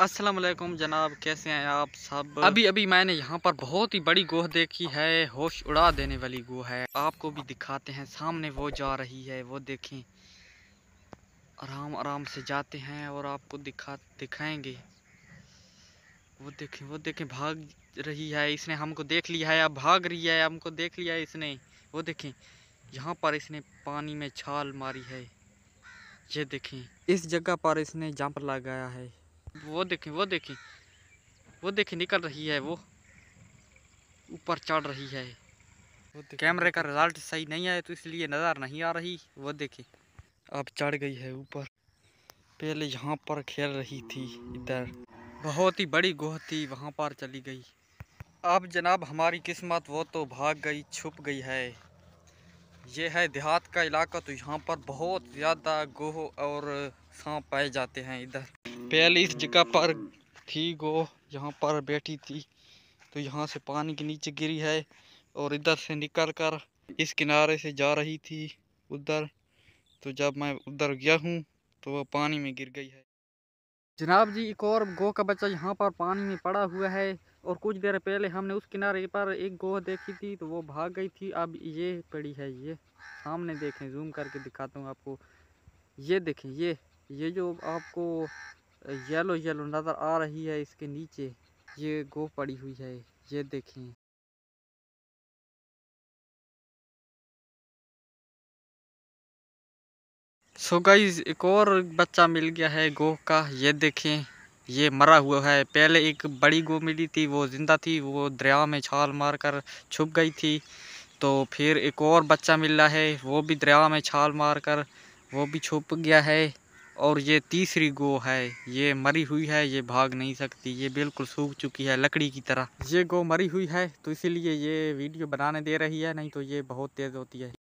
असलकुम जनाब कैसे हैं आप सब अभी अभी मैंने यहाँ पर बहुत ही बड़ी गोह देखी है होश उड़ा देने वाली गोह है आपको भी दिखाते हैं सामने वो जा रही है वो देखें आराम आराम से जाते हैं और आपको दिखा दिखाएंगे वो देखें वो देखें भाग रही है इसने हमको देख लिया है अब भाग रही है हमको देख लिया है इसने वो देखें यहाँ पर इसने पानी में छाल मारी है ये देखें इस जगह पर इसने जंप लगाया है वो देखें वो देखें वो देखें निकल रही है वो ऊपर चढ़ रही है वो कैमरे का रिजल्ट सही नहीं है तो इसलिए नज़र नहीं आ रही वो देखें अब चढ़ गई है ऊपर पहले यहाँ पर खेल रही थी इधर बहुत ही बड़ी गोह थी वहाँ पर चली गई अब जनाब हमारी किस्मत वो तो भाग गई छुप गई है ये है देहात का इलाका तो यहाँ पर बहुत ज़्यादा गोह और सांप पाए जाते हैं इधर पहले इस जगह पर थी गोह यहाँ पर बैठी थी तो यहाँ से पानी के नीचे गिरी है और इधर से निकल कर इस किनारे से जा रही थी उधर तो जब मैं उधर गया हूँ तो वह पानी में गिर गई है जनाब जी एक और गोह का बच्चा यहाँ पर पानी में पड़ा हुआ है और कुछ देर पहले हमने उस किनारे पर एक गोह देखी थी तो वो भाग गई थी अब ये पड़ी है ये सामने देखें जूम करके दिखाता हूँ आपको ये देखें ये ये जो आपको येलो येलो नज़र आ रही है इसके नीचे ये गोह पड़ी हुई है ये देखें सो so गाइज एक और बच्चा मिल गया है गोह का ये देखें ये मरा हुआ है पहले एक बड़ी गो मिली थी वो ज़िंदा थी वो दरिया में छाल मार कर छुप गई थी तो फिर एक और बच्चा मिला है वो भी दरिया में छाल मार कर वो भी छुप गया है और ये तीसरी गो है ये मरी हुई है ये भाग नहीं सकती ये बिल्कुल सूख चुकी है लकड़ी की तरह ये गो मरी हुई है तो इसीलिए ये वीडियो बनाने दे रही है नहीं तो ये बहुत तेज़ होती है